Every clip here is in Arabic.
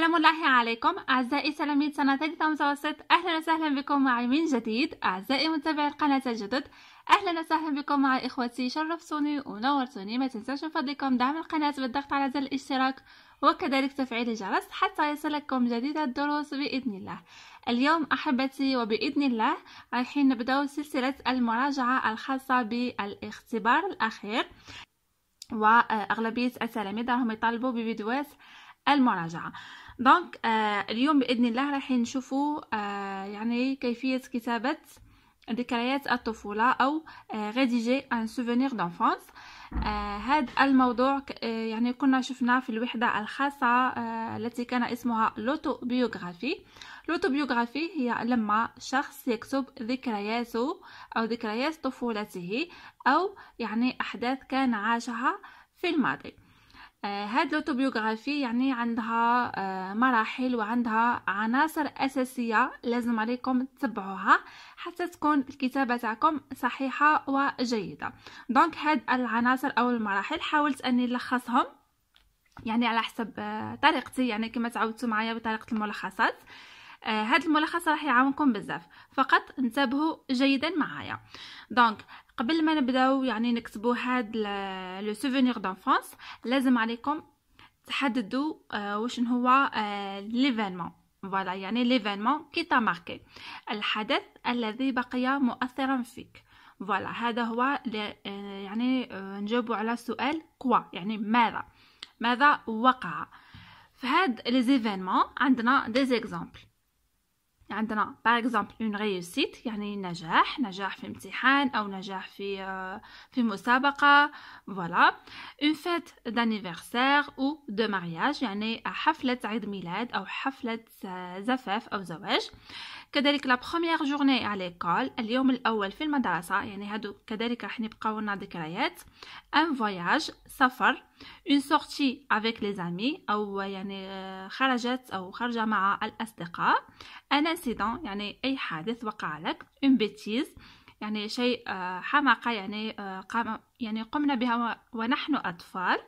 سلام الله عليكم أعزائي تلاميذ سنة ثالثة متوسط أهلا وسهلا بكم معي من جديد أعزائي متابعي القناة الجدد أهلا وسهلا بكم مع إخوتي شرفتوني ونورتوني ما تنساش من فضلكم دعم القناة بالضغط على زر الاشتراك وكذلك تفعيل الجرس حتى يصلكم جديد الدروس بإذن الله اليوم أحبتي وبإذن الله رايحين نبدأ سلسلة المراجعة الخاصة بالاختبار الأخير وأغلبية التلاميذ راهم يطالبوا بفيديوهات المراجعة دونك آه euh, اليوم باذن الله راح نشوفوا آه يعني كيفيه كتابه ذكريات الطفوله او آه ان سوفونير دونفونس آه هذا الموضوع آه يعني كنا شفنا في الوحده الخاصه آه التي كان اسمها لوتوبيوغرافي لوتوبيوغرافي هي لما شخص يكتب ذكرياته او ذكريات طفولته او يعني احداث كان عاشها في الماضي آه، هاد الاوتوبيوغرافي يعني عندها آه، مراحل وعندها عناصر اساسيه لازم عليكم تتبعوها حتى تكون الكتابه تاعكم صحيحه وجيده دونك هاد العناصر او المراحل حاولت اني نلخصهم يعني على حسب آه، طريقتي يعني كما تعودتوا معايا بطريقه الملخصات هاد الملخص راح يعاونكم بزاف فقط انتبهوا جيدا معايا دونك قبل ما نبداو يعني نكتبوا هاد لو سوفونير دانفونس لازم عليكم تحددوا آه، واش هو ليفينمون آه، فوالا يعني ليفينمون كي تا ماركي الحدث الذي بقي مؤثرا فيك فوالا هذا هو آه، يعني نجاوبوا على سؤال كوا يعني ماذا ماذا وقع فهاد لي زيفينمون عندنا دي زيكزامبل عندنا باغ اكزومبل اون ريوسيت يعني نجاح نجاح في امتحان او نجاح في آه، في مسابقه فوالا اون فيت دانيفرسير او دو مارياج يعني حفله عيد ميلاد او حفله آه، زفاف او زواج كذلك لا بروميير جورني على ليكول اليوم الاول في المدرسه يعني هادو كذلك راح نبقاو لنا ذكريات ان فواياج سفر اون سورتي افيك لي زامي او يعني آه، خرجت او خرجه مع الاصدقاء ان انسيدون يعني اي حادث وقع لك اون بيتيز يعني شيء آه، حماقه يعني آه، قام يعني قمنا بها ونحن اطفال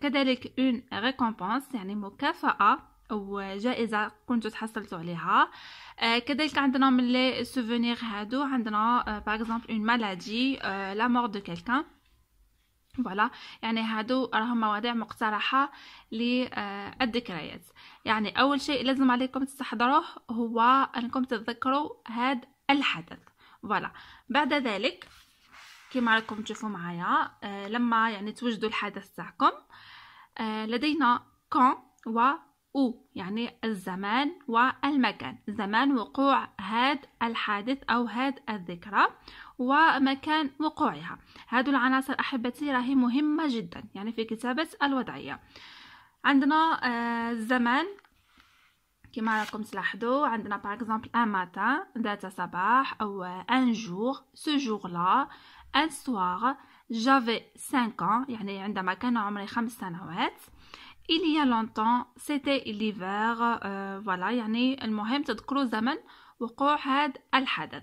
كذلك اون ريكومبونس يعني مكافاه وجائزه كنت تحصلت عليها آه كذلك عندنا من لي سوفونير هادو عندنا باغ اكزومبل اون مالادي لا مور دو كيلكان فوالا يعني هادو راهم مواضيع مقترحه للذكريات يعني اول شيء لازم عليكم تستحضروه هو انكم تتذكروا هاد الحدث فوالا بعد ذلك كما راكم تشوفوا معايا آه لما يعني توجدوا الحدث تاعكم آه لدينا كون و أو يعني الزمان والمكان زمان وقوع هاد الحادث أو هاد الذكرى ومكان وقوعها هادو العناصر أحبتي راهي مهمة جدا يعني في كتابة الوضعية عندنا آه، الزمان كما راكم تلاحظوا عندنا باغ اكزومبل ان ماتان ذات صباح او ان جور سو جور لا ان سوار جافي 5 ans يعني عندما كان عمري خمس سنوات il y a longtemps c'était l'hiver euh, voilà يعني المهم تذكروا زمن وقوع هذا الحدث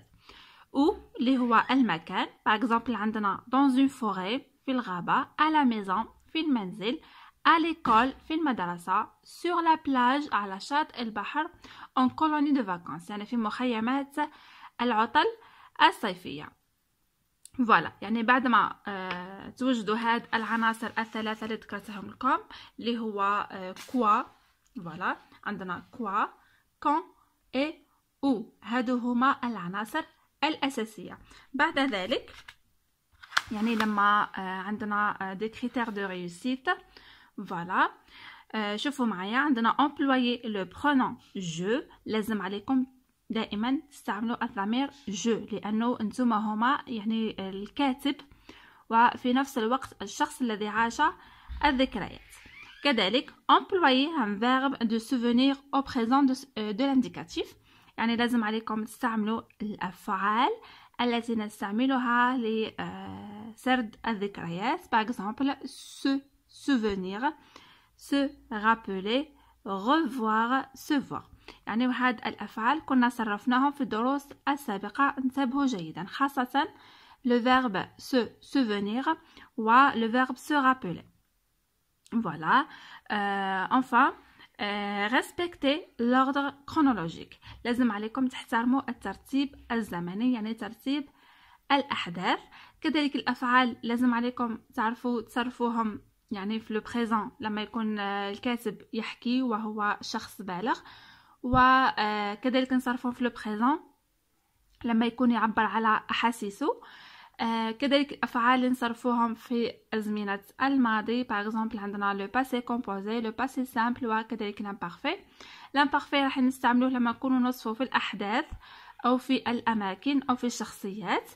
ou اللي هو المكان par exemple عندنا dans une forêt في الغابة à la maison في المنزل à l'école في المدرسة sur la plage على شاطئ البحر en colonie de vacances يعني في مخيمات العطل الصيفية فوالا يعني بعد ما آه، توجدوا هاد العناصر الثلاثه اللي ذكرتهم لكم اللي هو آه، كوا فوالا عندنا كوا كون اي او هادو هما العناصر الاساسيه بعد ذلك يعني لما آه، عندنا دي كريتير دو ريوسيت فوالا شوفوا معايا عندنا امبلويي لو برونون جو لازم عليكم دائما تستعملوا الضمير جو لانه انتما هما يعني الكاتب وفي نفس الوقت الشخص الذي عاش الذكريات كذلك employer un verbe de souvenir au présent de, euh, de l'indicatif يعني لازم عليكم تستعملوا الافعال التي نستعملها لسرد آه، الذكريات par exemple se souvenir se rappeler revoir se voir يعني هاد الأفعال كنا صرفناهم في الدروس السابقة انتبهوا جيدا خاصة le verbe se souvenir و le verbe se rappeler. Voilà. Euh, enfin, euh, respectez l'ordre chronologique. لازم عليكم تحترموا الترتيب الزمني يعني ترتيب الأحداث. كذلك الأفعال لازم عليكم تعرفوا تصرفوهم يعني في لو بريزون لما يكون آه، الكاتب يحكي وهو شخص بالغ. وكذلك آه، نصرفه في لو بريزون لما يكون يعبر على احاسيسه آه، كذلك الافعال نصرفوهم في ازمنه الماضي باغ اكزومبل عندنا لو باسي كومبوزي لو باسي سامبل وكذلك لامبارفي لامبارفي راح نستعملوه لما نكونوا نوصفوا في الاحداث او في الاماكن او في الشخصيات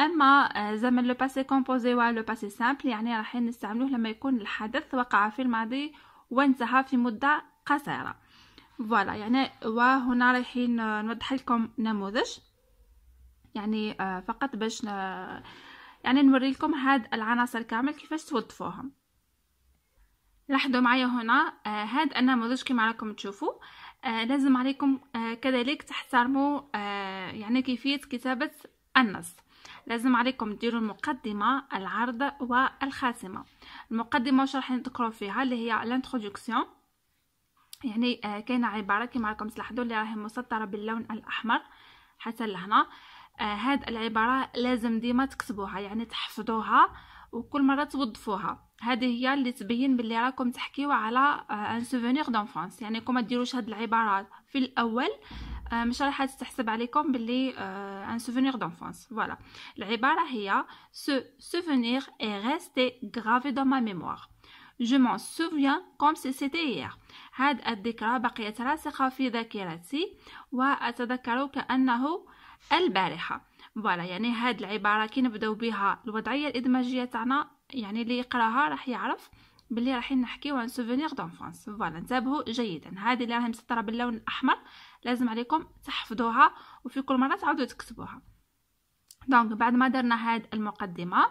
اما آه، زمن لو باسي كومبوزي لو باسي سامبل يعني راح نستعملوه لما يكون الحدث وقع في الماضي وانتهى في مده قصيره فوالا يعني وهنا رايحين نوضح لكم نموذج يعني آه، فقط باش يعني نوري لكم هاد العناصر كامل كيفاش توظفوهم لاحظوا معايا هنا آه، هاد النموذج كما راكم تشوفوا آه، لازم عليكم كذلك تحترموا يعني كيفيه كتابه النص لازم عليكم ديروا المقدمه العرض والخاتمه المقدمه واش راح نذكروا فيها اللي هي الانترودكسيون يعني آه كاينه عباره كما راكم تلاحظوا اللي راهي مسطره باللون الاحمر حتى لهنا آه هاد العباره لازم ديما تكتبوها يعني تحفظوها وكل مره توظفوها هذه هي اللي تبين باللي راكم تحكيو على ان سوفونير دونفونس يعني كما ديروش هاد العبارات في الاول آه، مش راح تحسب عليكم باللي ان سوفونير دونفونس فوالا العباره هي سو سوفونير اي ريستي غرافي دو ما ميموار Je m'en souviens comme si c'était hier. هاد الذكرى بقيت راسخة في ذاكرتي وأتذكر كأنه البارحة فوالا يعني هاد العبارة كي نبداو بها الوضعية الإدماجية تاعنا يعني اللي يقراها راح يعرف بلي رايحين نحكيو عن سوفونير دونفونس فوالا انتبهوا جيدا هذه اللي راهي مسطره باللون الاحمر لازم عليكم تحفظوها وفي كل مره تعاودوا تكتبوها دونك بعد ما درنا هاد المقدمه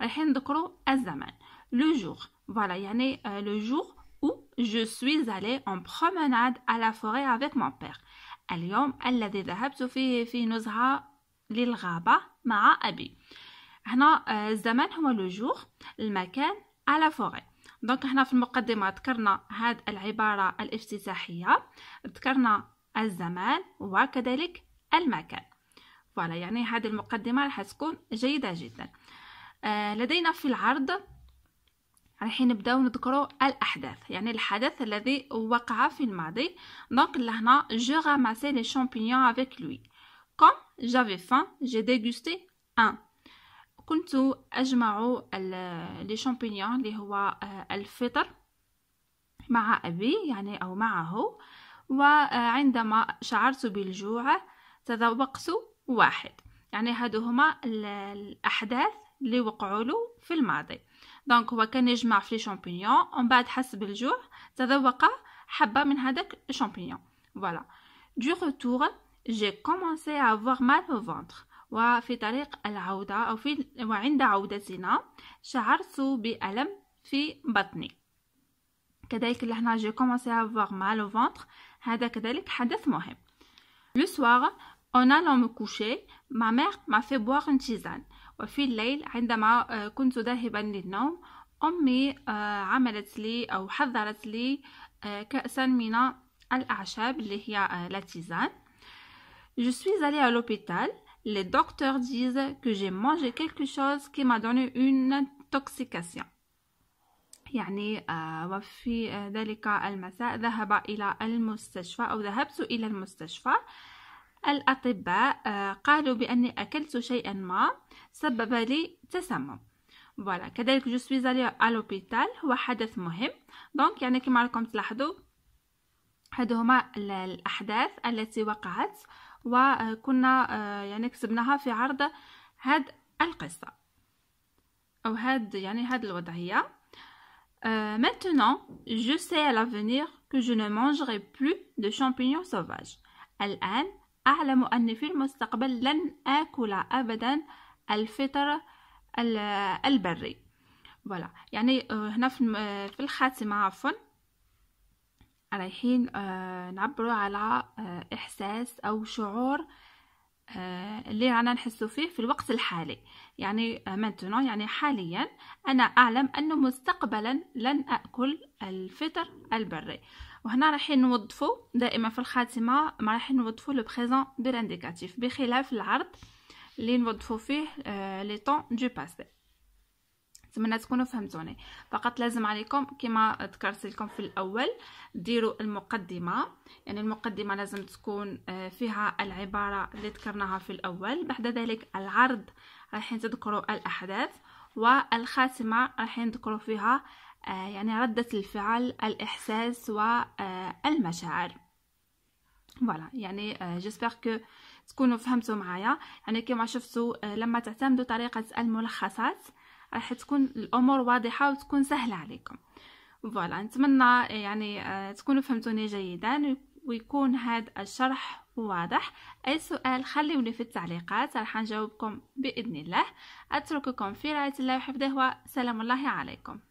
رايحين نذكروا الزمان لو جور Voilà, يعني le jour où je suis allée en promenade à la forêt avec mon père. اليوم الذي ذهبت فيه في نزهة للغابة مع أبي. هنا آه، الزمان هو لو جور المكان à la forêt. دونك هنا في المقدمة ذكرنا هاد العبارة الافتتاحية ذكرنا الزمان وكذلك المكان فوالا يعني هذه المقدمة راح تكون جيدة جدا آه، لدينا في العرض رايحين نبداو نذكروا الاحداث يعني الحدث الذي وقع في الماضي دونك لهنا جو غاماسي لي شامبينيون افيك لوي كون جافي فان جي ديغوستي ان كنت اجمع لي شامبينيون اللي هو آه، الفطر مع ابي يعني او معه وعندما شعرت بالجوع تذوقت واحد يعني هادو هما الاحداث اللي وقعوا له في الماضي دونك هو كان يجمع في لي شامبينيون ومن بعد حس بالجوع تذوق حبه من هذاك الشامبينيون فوالا دو روتور جي كومونسي ا افوار مال في فونتر وفي طريق العودة أو في وعند عودتنا شعرت بألم في بطني كذلك اللي هنا جي كومونسي افوار مال او فونتر هذا كذلك حدث مهم لو سوار اون allant me coucher ma mère m'a fait boire une tisane وفي الليل عندما آه، كنت ذاهبا للنوم أمي آه، عملت لي أو حضرت لي آه، كأسا من الأعشاب اللي هي لاتيزان Je suis allée à l'hôpital. Les docteurs disent que j'ai mangé quelque chose qui m'a donné une intoxication. يعني وفي ذلك المساء ذهب إلى المستشفى أو ذهبت إلى المستشفى الأطباء آه، قالوا بأني أكلت شيئا ما سبب لي تسمم فوالا كذلك جو سوي زالي الوبيتال هو حدث مهم دونك يعني كما راكم تلاحظوا هادو هما الأحداث التي وقعت وكنا آه، يعني كتبناها في عرض هاد القصة أو هاد يعني هاد الوضعية Euh, maintenant, je sais à l'avenir que je ne mangerai plus de champignons sauvages. الآن أعلم أن في المستقبل لن آكل أبدا الفطر البري فوالا يعني آه، هنا في الخاتمة عفوا رايحين آه، نعبروا على آه، إحساس أو شعور اللي رانا نحسو فيه في الوقت الحالي يعني مانتونون يعني حاليا انا اعلم انه مستقبلا لن اكل الفطر البري وهنا رايحين نوظفوا دائما في الخاتمه ما رايحين نوظفوا لو بريزون لانديكاتيف بخلاف العرض اللي نوظفوا فيه آه، لي طون دو باسي نتمنى تكونوا فهمتوني فقط لازم عليكم كما ذكرت لكم في الاول ديروا المقدمه يعني المقدمه لازم تكون آه، فيها العباره اللي ذكرناها في الاول بعد ذلك العرض رايحين تذكروا الاحداث والخاتمه رايحين تذكروا فيها آه، يعني ردة الفعل الإحساس والمشاعر آه، فوالا يعني جيسبر آه، كو تكونوا فهمتوا معايا يعني كما شفتوا لما تعتمدوا طريقة الملخصات راح تكون الأمور واضحة وتكون سهلة عليكم فوالا نتمنى يعني تكونوا فهمتوني جيدا ويكون هذا الشرح واضح أي سؤال خليوني في التعليقات راح نجاوبكم بإذن الله أترككم في رعاية الله وحفظه وسلام الله عليكم